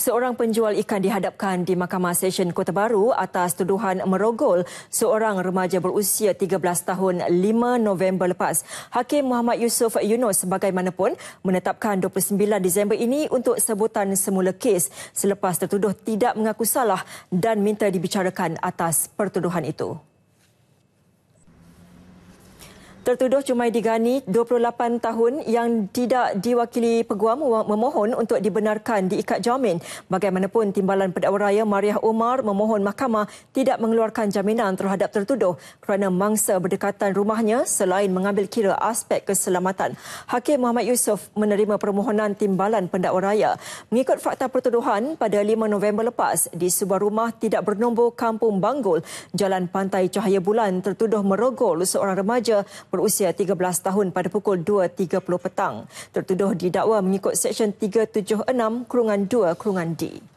Seorang penjual ikan dihadapkan di Mahkamah Session Kota Baru atas tuduhan merogol seorang remaja berusia 13 tahun 5 November lepas. Hakim Muhammad Yusof Yunus bagaimanapun, menetapkan 29 Disember ini untuk sebutan semula kes selepas tertuduh tidak mengaku salah dan minta dibicarakan atas pertuduhan itu tertuduh Jumaidi digani 28 tahun yang tidak diwakili peguam memohon untuk dibenarkan diikat jamin. Bagaimanapun timbalan pendakwa raya Mariah Umar memohon mahkamah tidak mengeluarkan jaminan terhadap tertuduh kerana mangsa berdekatan rumahnya selain mengambil kira aspek keselamatan. Hakim Muhammad Yusof menerima permohonan timbalan pendakwa raya. Mengikut fakta pertuduhan pada 5 November lepas di sebuah rumah tidak bernombor Kampung Banggul, Jalan Pantai Cahaya Bulan tertuduh merogol seorang remaja berusia 13 tahun pada pukul 2.30 petang. Tertuduh didakwa mengikut Seksyen 376 Kurungan 2 Kurungan D.